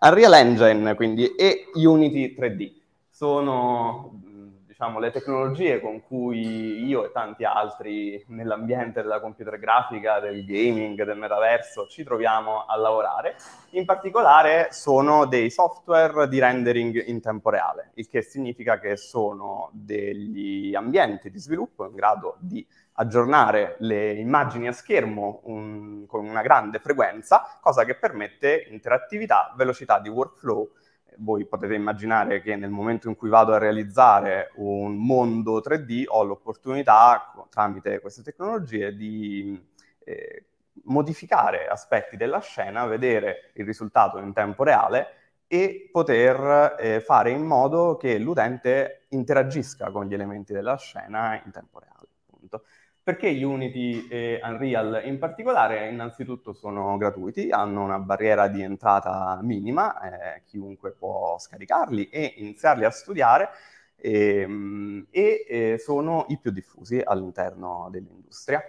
Unreal Engine quindi, e Unity 3D sono diciamo, le tecnologie con cui io e tanti altri nell'ambiente della computer grafica, del gaming, del metaverso ci troviamo a lavorare. In particolare sono dei software di rendering in tempo reale, il che significa che sono degli ambienti di sviluppo in grado di aggiornare le immagini a schermo un, con una grande frequenza, cosa che permette interattività, velocità di workflow voi potete immaginare che nel momento in cui vado a realizzare un mondo 3D ho l'opportunità, tramite queste tecnologie, di eh, modificare aspetti della scena, vedere il risultato in tempo reale e poter eh, fare in modo che l'utente interagisca con gli elementi della scena in tempo reale. Appunto. Perché Unity e Unreal in particolare innanzitutto sono gratuiti, hanno una barriera di entrata minima, eh, chiunque può scaricarli e iniziarli a studiare ehm, e, e eh, sono i più diffusi all'interno dell'industria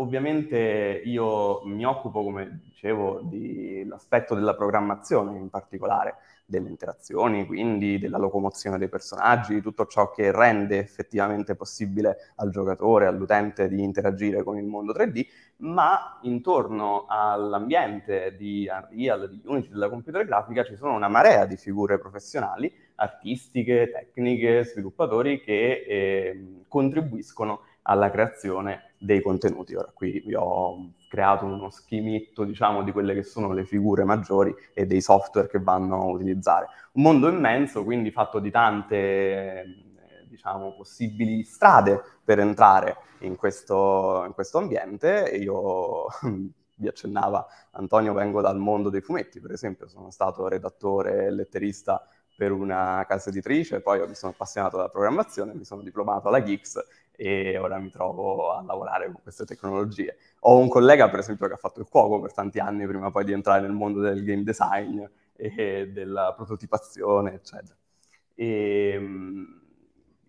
ovviamente io mi occupo, come dicevo, dell'aspetto della programmazione in particolare, delle interazioni, quindi della locomozione dei personaggi, di tutto ciò che rende effettivamente possibile al giocatore, all'utente di interagire con il mondo 3D, ma intorno all'ambiente di Unreal, di Unity, della computer grafica ci sono una marea di figure professionali, artistiche, tecniche, sviluppatori che eh, contribuiscono alla creazione dei contenuti. Ora qui vi ho creato uno schimitto, diciamo, di quelle che sono le figure maggiori e dei software che vanno a utilizzare. Un mondo immenso, quindi fatto di tante, eh, diciamo, possibili strade per entrare in questo, in questo ambiente. Io vi accennava Antonio, vengo dal mondo dei fumetti, per esempio, sono stato redattore e letterista per una casa editrice, poi mi sono appassionato alla programmazione, mi sono diplomato alla Geeks e ora mi trovo a lavorare con queste tecnologie. Ho un collega, per esempio, che ha fatto il cuoco per tanti anni prima poi di entrare nel mondo del game design e della prototipazione, eccetera. E, ehm,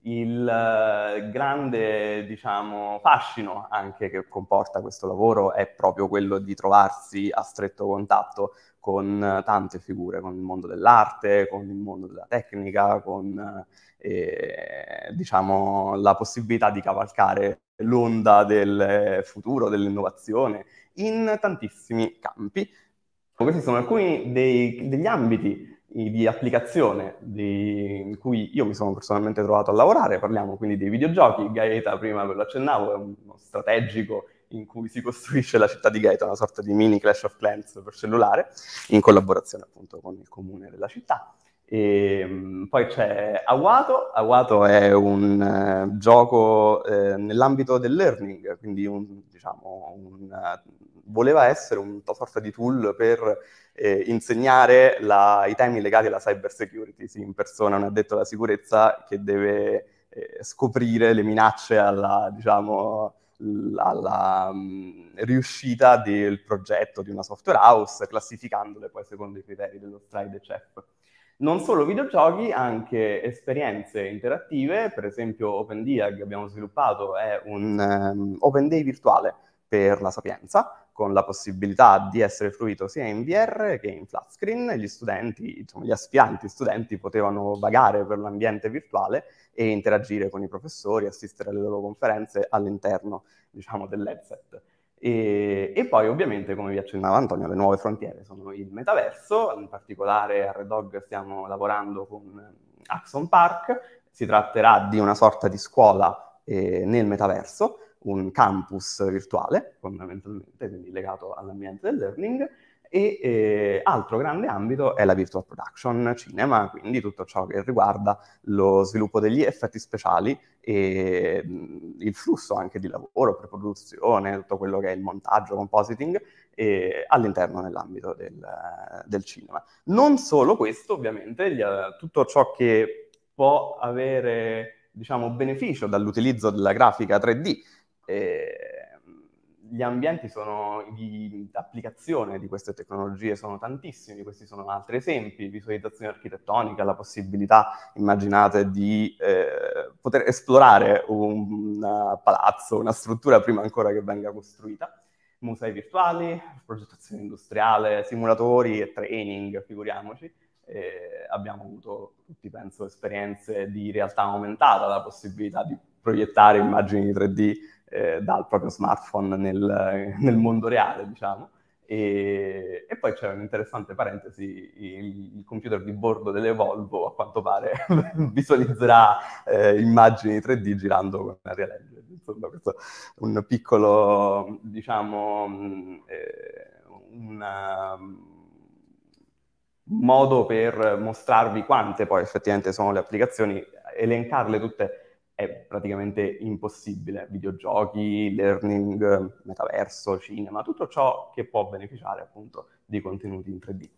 il eh, grande diciamo, fascino anche che comporta questo lavoro è proprio quello di trovarsi a stretto contatto con eh, tante figure, con il mondo dell'arte, con il mondo della tecnica, con eh, diciamo, la possibilità di cavalcare l'onda del futuro, dell'innovazione, in tantissimi campi. Questi sono alcuni dei, degli ambiti di applicazione di, in cui io mi sono personalmente trovato a lavorare, parliamo quindi dei videogiochi, Gaeta prima ve lo accennavo, è uno strategico in cui si costruisce la città di Gaeta, una sorta di mini Clash of Clans per cellulare, in collaborazione appunto con il comune della città. E, ehm, poi c'è Awato, Awato è un eh, gioco eh, nell'ambito del learning, quindi un, diciamo, un, voleva essere una sorta di tool per eh, insegnare la, i temi legati alla cyber security, sì, in persona un addetto alla sicurezza che deve eh, scoprire le minacce alla, diciamo, alla mh, mm, riuscita del progetto di una software house, classificandole poi secondo i criteri dello Stride CEF. Non solo videogiochi, anche esperienze interattive, per esempio OpenDiag abbiamo sviluppato è un um, Open Day virtuale per la Sapienza, con la possibilità di essere fruito sia in VR che in flat screen. Gli studenti, diciamo, gli aspiranti studenti potevano vagare per l'ambiente virtuale e interagire con i professori, assistere alle loro conferenze all'interno, diciamo, dell'headset. E, e, poi ovviamente, come vi accennava Antonio, le nuove frontiere sono il metaverso, in particolare a Redog stiamo lavorando con Axon Park, si tratterà di una sorta di scuola eh, nel metaverso, un campus virtuale, fondamentalmente, quindi legato all'ambiente del learning, e eh, altro grande ambito è la virtual production, cinema, quindi tutto ciò che riguarda lo sviluppo degli effetti speciali e mh, mm, il flusso anche di lavoro, preproduzione, tutto quello che è il montaggio, compositing e, all'interno dell'ambito del, del, cinema. Non solo questo, ovviamente, gli, tutto ciò che può avere diciamo, beneficio dall'utilizzo della grafica 3D e gli ambienti di applicazione di queste tecnologie sono tantissimi, questi sono altri esempi, visualizzazione architettonica, la possibilità, immaginate, di eh, poter esplorare un, un palazzo, una struttura prima ancora che venga costruita, musei virtuali, progettazione industriale, simulatori e training, figuriamoci. Eh, abbiamo avuto tutti, penso, esperienze di realtà aumentata, la possibilità di proiettare immagini 3D eh, dal proprio smartphone nel, nel mondo reale, diciamo. E, e, poi c'è un'interessante parentesi, il, il, computer di bordo delle Volvo a quanto pare visualizzerà eh, immagini 3D girando con una real engine. Insomma, questo è un piccolo, diciamo, eh, un modo per mostrarvi quante poi effettivamente sono le applicazioni, elencarle tutte è praticamente impossibile. Videogiochi, learning, metaverso, cinema, tutto ciò che può beneficiare appunto di contenuti in 3D.